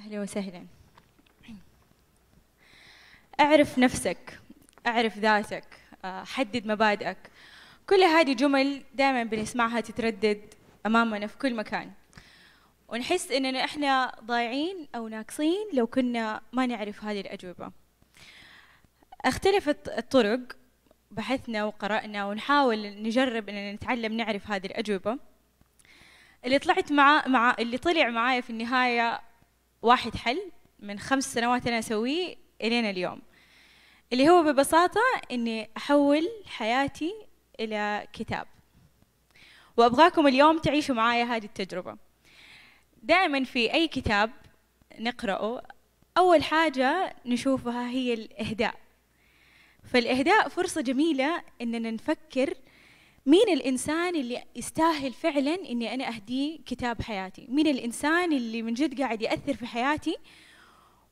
أهلا وسهلا أعرف نفسك أعرف ذاتك حدد مبادئك كل هذه جمل دائما بنسمعها تتردد أمامنا في كل مكان ونحس إننا إحنا ضايعين أو ناقصين لو كنا ما نعرف هذه الأجوبة اختلفت الطرق بحثنا وقرأنا ونحاول نجرب إننا نتعلم نعرف هذه الأجوبة اللي طلعت مع مع اللي طلع معايا في النهاية واحد حل من خمس سنوات أنا أسويه إلين اليوم اللي هو ببساطة إني أحول حياتي إلى كتاب وأبغاكم اليوم تعيشوا معايا هذه التجربة دائما في أي كتاب نقرأه أول حاجة نشوفها هي الإهداء فالإهداء فرصة جميلة إننا نفكر مين الإنسان اللي يستاهل فعلا إني أنا أهديه كتاب حياتي مين الإنسان اللي من جد قاعد يأثر في حياتي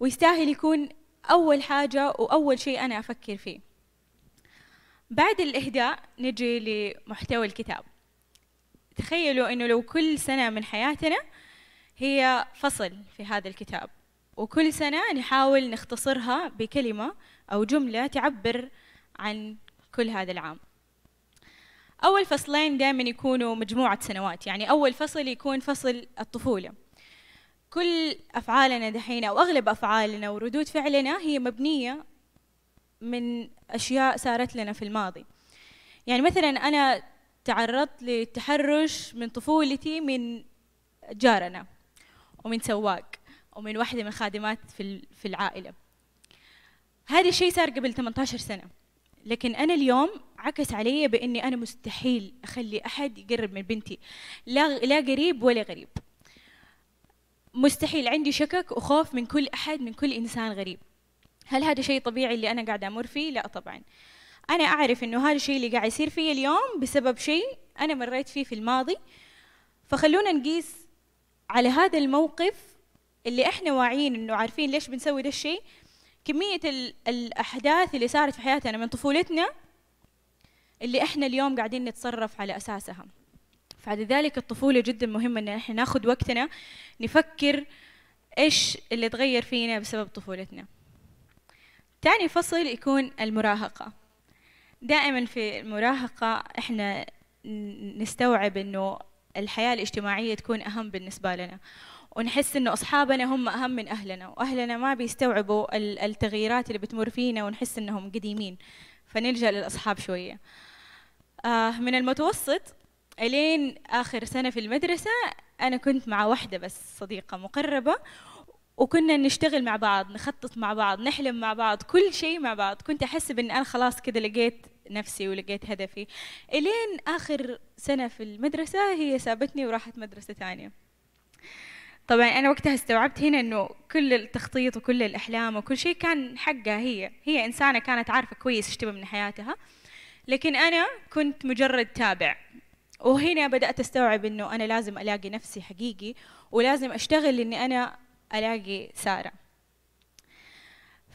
ويستاهل يكون أول حاجة وأول شيء أنا أفكر فيه بعد الإهداء نجي لمحتوى الكتاب تخيلوا إنه لو كل سنة من حياتنا هي فصل في هذا الكتاب وكل سنة نحاول نختصرها بكلمة أو جملة تعبر عن كل هذا العام أول فصلين دائما يكونوا مجموعة سنوات يعني أول فصل يكون فصل الطفولة كل أفعالنا دحين أو أغلب أفعالنا وردود فعلنا هي مبنية من أشياء صارت لنا في الماضي يعني مثلا أنا تعرضت للتحرش من طفولتي من جارنا ومن سواق ومن واحدة من خادمات في العائلة هذا الشيء صار قبل 18 سنة لكن انا اليوم عكس علي باني انا مستحيل اخلي احد يقرب من بنتي لا لا قريب ولا غريب مستحيل عندي شكك وخوف من كل احد من كل انسان غريب هل هذا شيء طبيعي اللي انا قاعده امر فيه لا طبعا انا اعرف انه هذا الشيء اللي قاعد يصير فيه اليوم بسبب شيء انا مريت فيه في الماضي فخلونا نقيس على هذا الموقف اللي احنا واعيين انه عارفين ليش بنسوي ده الشيء كمية الأحداث اللي صارت في حياتنا من طفولتنا اللي إحنا اليوم قاعدين نتصرف على أساسها فلذلك الطفولة جدا مهمة إن إحنا ناخد وقتنا نفكر إيش اللي تغير فينا بسبب طفولتنا تاني فصل يكون المراهقة دائما في المراهقة إحنا نستوعب إنه الحياة الاجتماعية تكون أهم بالنسبة لنا ونحس انه اصحابنا هم اهم من اهلنا واهلنا ما بيستوعبوا التغييرات اللي بتمر فينا ونحس انهم قديمين فنلجا للاصحاب شويه آه من المتوسط الين اخر سنه في المدرسه انا كنت مع واحده بس صديقه مقربه وكنا نشتغل مع بعض نخطط مع بعض نحلم مع بعض كل شيء مع بعض كنت احس ان انا خلاص كده لقيت نفسي ولقيت هدفي الين اخر سنه في المدرسه هي سابتني وراحت مدرسه ثانيه طبعا أنا وقتها استوعبت هنا إنه كل التخطيط وكل الأحلام وكل شيء كان حقها هي هي إنسانة كانت عارفة كويس إيش تبغى من حياتها لكن أنا كنت مجرد تابع وهنا بدأت أستوعب إنه أنا لازم ألاقي نفسي حقيقي ولازم أشتغل إني أنا ألاقي سارة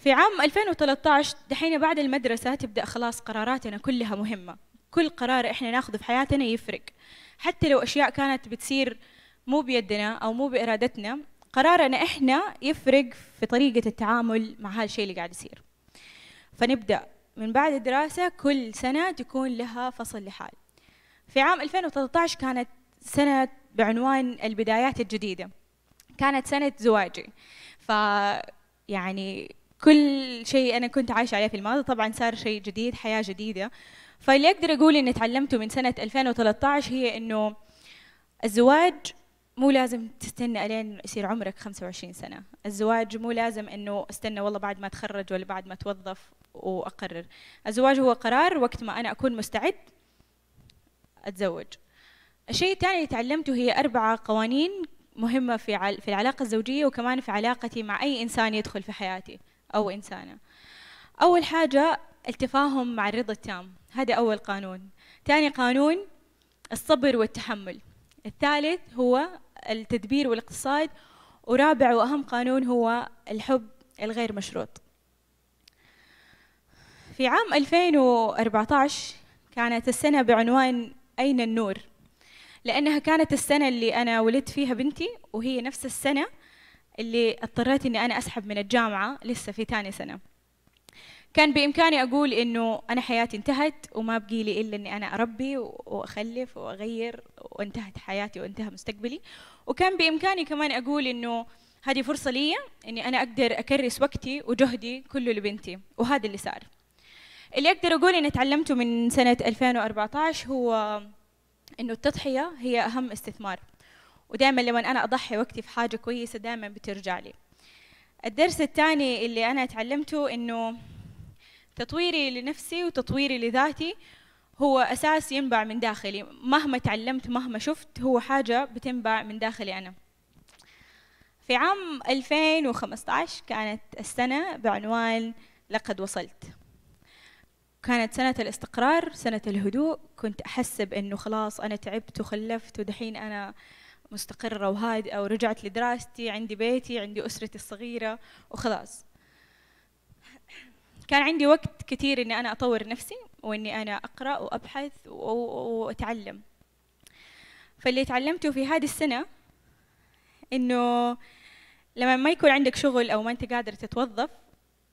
في عام 2013 دحين بعد المدرسة تبدأ خلاص قراراتنا كلها مهمة كل قرار إحنا ناخذه في حياتنا يفرق حتى لو أشياء كانت بتصير مو بيدنا او مو بارادتنا قرارنا احنا يفرق في طريقه التعامل مع هالشيء اللي قاعد يصير فنبدا من بعد الدراسه كل سنه تكون لها فصل لحال في عام 2013 كانت سنه بعنوان البدايات الجديده كانت سنه زواجي ف يعني كل شيء انا كنت عايشه عليه في الماضي طبعا صار شيء جديد حياه جديده فاللي اقدر اقول اني تعلمته من سنه 2013 هي انه الزواج مو لازم تستنى الين يصير عمرك 25 سنه الزواج مو لازم انه استنى والله بعد ما اتخرج ولا بعد ما اتوظف واقرر الزواج هو قرار وقت ما انا اكون مستعد اتزوج الشيء الثاني اللي تعلمته هي اربع قوانين مهمه في في العلاقه الزوجيه وكمان في علاقتي مع اي انسان يدخل في حياتي او انسانه اول حاجه التفاهم مع الرضا التام هذا اول قانون ثاني قانون الصبر والتحمل الثالث هو التدبير والاقتصاد ورابع وأهم قانون هو الحب الغير مشروط في عام 2014 كانت السنة بعنوان أين النور لأنها كانت السنة اللي أنا ولدت فيها بنتي وهي نفس السنة اللي اضطريت إني أنا أسحب من الجامعة لسه في ثاني سنة كان بامكاني اقول انه انا حياتي انتهت وما بقي لي الا اني انا اربي واخلف واغير وانتهت حياتي وانتهى مستقبلي وكان بامكاني كمان اقول انه هذه فرصه لي اني انا اقدر اكرس وقتي وجهدي كله لبنتي وهذا اللي صار اللي اقدر اقول اني تعلمته من سنه 2014 هو انه التضحيه هي اهم استثمار ودائما لما انا اضحي وقتي في حاجه كويسه دائما بترجع لي الدرس الثاني اللي انا تعلمته انه تطويري لنفسي وتطويري لذاتي هو أساس ينبع من داخلي مهما تعلمت مهما شفت هو حاجة بتنبع من داخلي أنا في عام 2015 كانت السنة بعنوان لقد وصلت كانت سنة الاستقرار سنة الهدوء كنت أحسب أنه خلاص أنا تعبت وخلفت ودحين أنا مستقرة وهادئة ورجعت لدراستي عندي بيتي عندي أسرتي الصغيرة وخلاص كان عندي وقت كثير إني أنا أطور نفسي وإني أنا أقرأ وأبحث وأتعلم فاللي تعلمته في هذه السنة إنه لما ما يكون عندك شغل أو ما أنت قادر تتوظف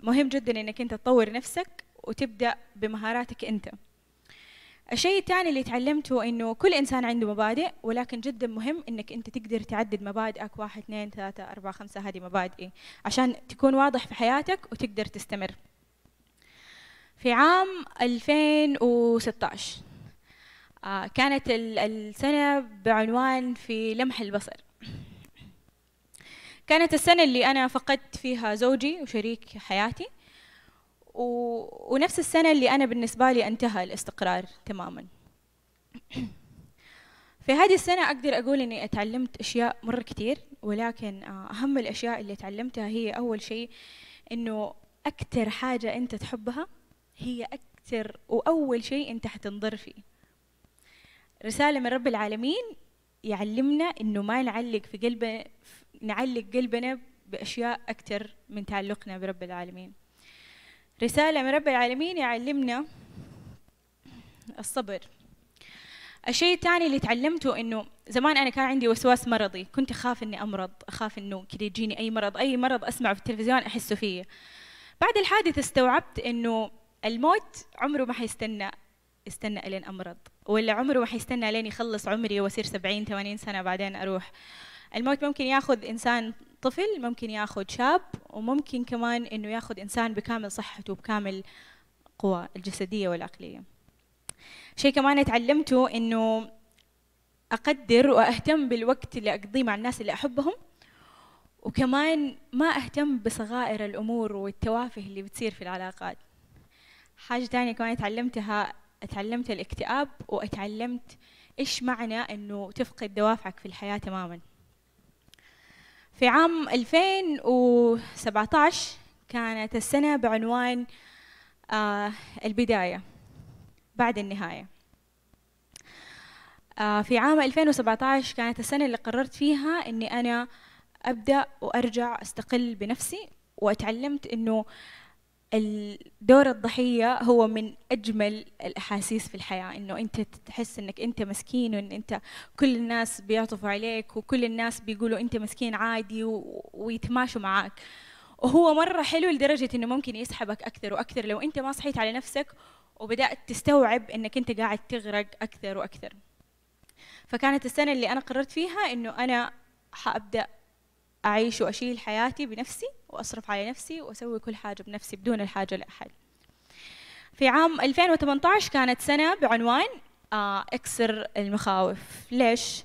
مهم جدا إنك أنت تطور نفسك وتبدأ بمهاراتك أنت الشيء الثاني اللي تعلمته إنه كل إنسان عنده مبادئ ولكن جدا مهم إنك أنت تقدر تعدد مبادئك واحد اثنين ثلاثة أربعة خمسة هذه مبادئي عشان تكون واضح في حياتك وتقدر تستمر في عام 2016 آه، كانت السنة بعنوان في لمح البصر كانت السنة اللي أنا فقدت فيها زوجي وشريك حياتي ونفس السنة اللي أنا بالنسبة لي انتهى الاستقرار تماما في هذه السنة أقدر أقول إني أتعلمت أشياء مرة كتير ولكن آه، أهم الأشياء اللي تعلمتها هي أول شيء إنه أكتر حاجة أنت تحبها هي أكثر وأول شيء أنت حتنضر فيه رسالة من رب العالمين يعلمنا إنه ما نعلق في قلبنا نعلق قلبنا بأشياء أكثر من تعلقنا برب العالمين رسالة من رب العالمين يعلمنا الصبر الشيء الثاني اللي تعلمته انه زمان انا كان عندي وسواس مرضي كنت اخاف اني امرض اخاف انه كذا يجيني اي مرض اي مرض اسمعه في التلفزيون احسه فيه بعد الحادث استوعبت انه الموت عمره ما حيستنى استنى الين امرض ولا عمره ما حيستنى لين يخلص عمري واصير 70 80 سنه بعدين اروح الموت ممكن ياخذ انسان طفل ممكن ياخذ شاب وممكن كمان انه ياخذ انسان بكامل صحته وبكامل قوى الجسديه والعقليه شيء كمان اتعلمته انه اقدر واهتم بالوقت اللي اقضيه مع الناس اللي احبهم وكمان ما اهتم بصغائر الامور والتوافه اللي بتصير في العلاقات حاجة تانية كمان تعلمتها تعلمت الاكتئاب واتعلمت ايش معنى انه تفقد دوافعك في الحياة تماما في عام 2017 كانت السنة بعنوان آه البداية بعد النهاية آه في عام 2017 كانت السنة اللي قررت فيها أني أنا أبدأ وأرجع أستقل بنفسي وأتعلمت أنه دور الضحية هو من أجمل الأحاسيس في الحياة إنه أنت تحس إنك أنت مسكين وإن أنت كل الناس بيعطفوا عليك وكل الناس بيقولوا أنت مسكين عادي ويتماشوا معاك وهو مرة حلو لدرجة إنه ممكن يسحبك أكثر وأكثر لو أنت ما صحيت على نفسك وبدأت تستوعب إنك أنت قاعد تغرق أكثر وأكثر فكانت السنة اللي أنا قررت فيها إنه أنا حأبدأ أعيش وأشيل حياتي بنفسي وأصرف على نفسي وأسوي كل حاجة بنفسي بدون الحاجة لأحد في عام 2018 كانت سنة بعنوان آه، اكسر المخاوف ليش؟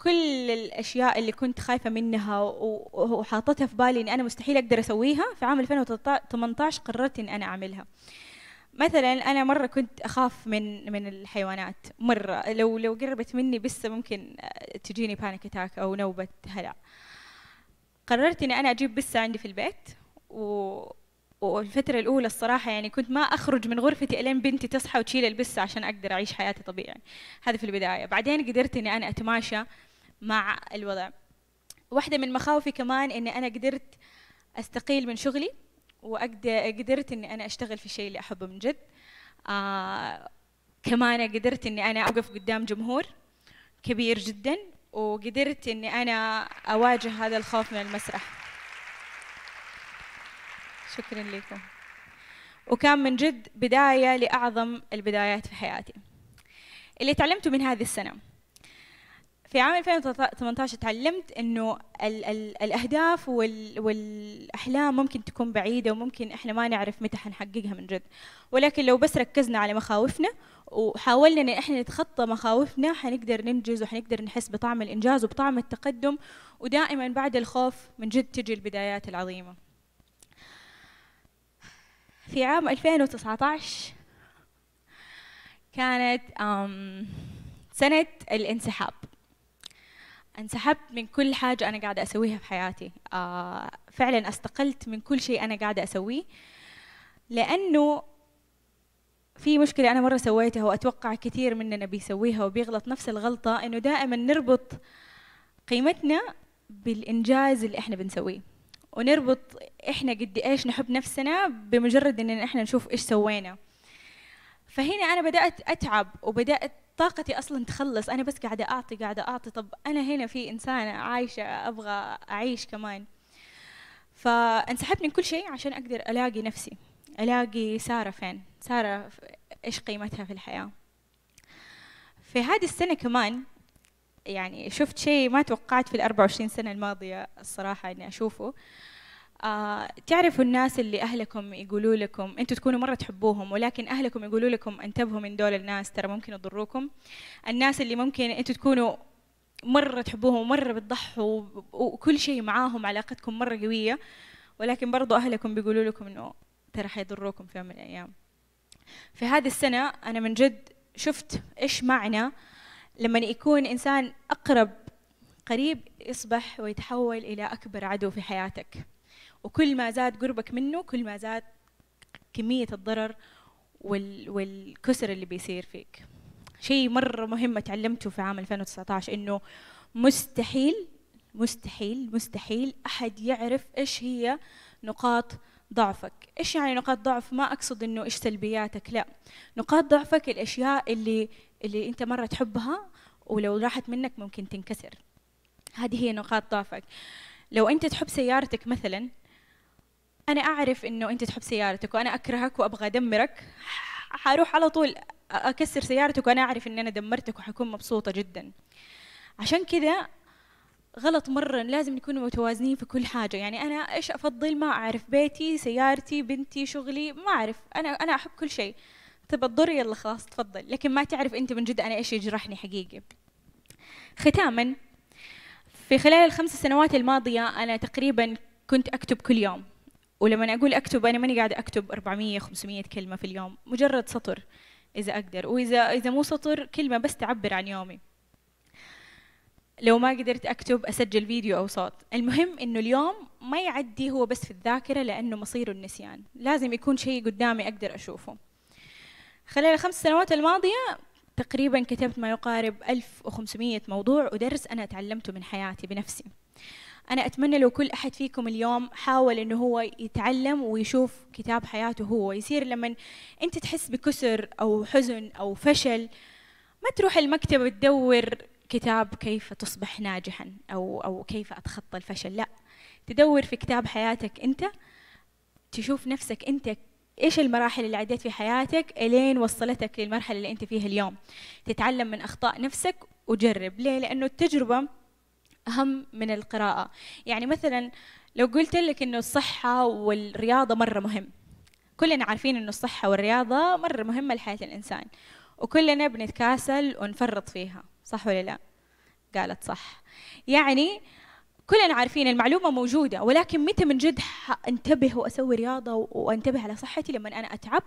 كل الاشياء اللي كنت خايفه منها وحاطتها في بالي اني انا مستحيل اقدر اسويها في عام 2018 قررت ان انا اعملها مثلا انا مره كنت اخاف من من الحيوانات مره لو لو قربت مني بس ممكن آه، تجيني بانيك اتاك او نوبه هلع قررت اني انا اجيب بسه عندي في البيت و... والفتره الاولى الصراحه يعني كنت ما اخرج من غرفتي الين بنتي تصحى وتشيل البسه عشان اقدر اعيش حياتي طبيعي هذا في البدايه بعدين قدرت اني انا اتماشى مع الوضع واحده من مخاوفي كمان اني انا قدرت استقيل من شغلي وقدرت اني انا اشتغل في الشيء اللي احبه من جد آه كمان قدرت اني انا اوقف قدام جمهور كبير جدا وقدرت اني انا اواجه هذا الخوف من المسرح شكرا لكم وكان من جد بداية لأعظم البدايات في حياتي اللي تعلمته من هذه السنة في عام 2018 تعلمت انه ال ال الاهداف وال والاحلام ممكن تكون بعيده وممكن احنا ما نعرف متى حنحققها من جد ولكن لو بس ركزنا على مخاوفنا وحاولنا ان احنا نتخطى مخاوفنا حنقدر ننجز وحنقدر نحس بطعم الانجاز وبطعم التقدم ودائما بعد الخوف من جد تجي البدايات العظيمه في عام 2019 كانت سنه الانسحاب انسحبت من كل حاجة أنا قاعدة أسويها في حياتي آه، فعلا استقلت من كل شيء أنا قاعدة أسويه لأنه في مشكلة أنا مرة سويتها وأتوقع كثير مننا بيسويها وبيغلط نفس الغلطة إنه دائما نربط قيمتنا بالإنجاز اللي إحنا بنسويه ونربط إحنا قد إيش نحب نفسنا بمجرد إننا إحنا نشوف إيش سوينا فهنا أنا بدأت أتعب وبدأت طاقتي اصلا تخلص انا بس قاعده اعطي قاعده اعطي طب انا هنا في انسانه عايشه ابغى اعيش كمان فانسحبت من كل شيء عشان اقدر الاقي نفسي الاقي ساره فين ساره ايش قيمتها في الحياه في هذه السنه كمان يعني شفت شيء ما توقعت في ال 24 سنه الماضيه الصراحه اني اشوفه آه، تعرفوا الناس اللي اهلكم يقولوا لكم انتوا تكونوا مره تحبوهم ولكن اهلكم يقولوا لكم انتبهوا من دول الناس ترى ممكن يضروكم الناس اللي ممكن انتوا تكونوا مره تحبوهم ومره بتضحوا وكل شيء معاهم علاقتكم مره قويه ولكن برضو اهلكم بيقولوا لكم انه ترى حيضروكم في يوم من الايام في هذه السنه انا من جد شفت ايش معنى لما يكون انسان اقرب قريب يصبح ويتحول الى اكبر عدو في حياتك وكل ما زاد قربك منه كل ما زاد كمية الضرر وال والكسر اللي بيصير فيك شيء مرة مهم تعلمته في عام 2019 إنه مستحيل مستحيل مستحيل أحد يعرف إيش هي نقاط ضعفك إيش يعني نقاط ضعف ما أقصد إنه إيش سلبياتك لا نقاط ضعفك الأشياء اللي اللي أنت مرة تحبها ولو راحت منك ممكن تنكسر هذه هي نقاط ضعفك لو أنت تحب سيارتك مثلا انا اعرف انه انت تحب سيارتك وانا اكرهك وابغى ادمرك حروح على طول اكسر سيارتك وانا اعرف ان انا دمرتك وحكون مبسوطه جدا عشان كذا غلط مرة لازم نكون متوازنين في كل حاجة يعني أنا إيش أفضل ما أعرف بيتي سيارتي بنتي شغلي ما أعرف أنا أنا أحب كل شيء تبى الضر يلا خلاص تفضل لكن ما تعرف أنت من جد أنا إيش يجرحني حقيقي ختاما في خلال الخمس سنوات الماضية أنا تقريبا كنت أكتب كل يوم ولما اقول اكتب انا ماني قاعده اكتب 400 500 كلمه في اليوم مجرد سطر اذا اقدر واذا اذا مو سطر كلمه بس تعبر عن يومي لو ما قدرت اكتب اسجل فيديو او صوت المهم انه اليوم ما يعدي هو بس في الذاكره لانه مصيره النسيان لازم يكون شيء قدامي اقدر اشوفه خلال الخمس سنوات الماضيه تقريبا كتبت ما يقارب 1500 موضوع ودرس انا تعلمته من حياتي بنفسي أنا أتمنى لو كل أحد فيكم اليوم حاول إنه هو يتعلم ويشوف كتاب حياته هو يصير لما أنت تحس بكسر أو حزن أو فشل ما تروح المكتبة تدور كتاب كيف تصبح ناجحا أو أو كيف أتخطى الفشل لا تدور في كتاب حياتك أنت تشوف نفسك أنت ايش المراحل اللي عديت في حياتك الين وصلتك للمرحله اللي انت فيها اليوم تتعلم من اخطاء نفسك وجرب ليه لانه التجربه أهم من القراءة يعني مثلا لو قلت لك أنه الصحة والرياضة مرة مهم كلنا عارفين أنه الصحة والرياضة مرة مهمة لحياة الإنسان وكلنا بنتكاسل ونفرط فيها صح ولا لا قالت صح يعني كلنا عارفين المعلومة موجودة ولكن متى من جد انتبه وأسوي رياضة وأنتبه على صحتي لما أنا أتعب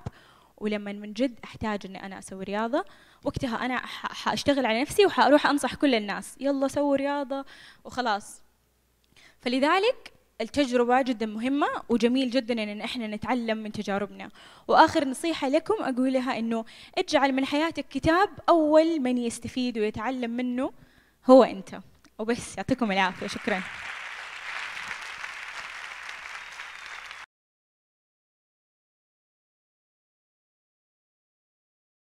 ولما من جد احتاج اني انا اسوي رياضه وقتها انا حاشتغل على نفسي وحاروح انصح كل الناس يلا سووا رياضه وخلاص فلذلك التجربه جدا مهمه وجميل جدا ان احنا نتعلم من تجاربنا واخر نصيحه لكم اقولها انه اجعل من حياتك كتاب اول من يستفيد ويتعلم منه هو انت وبس يعطيكم العافيه شكرا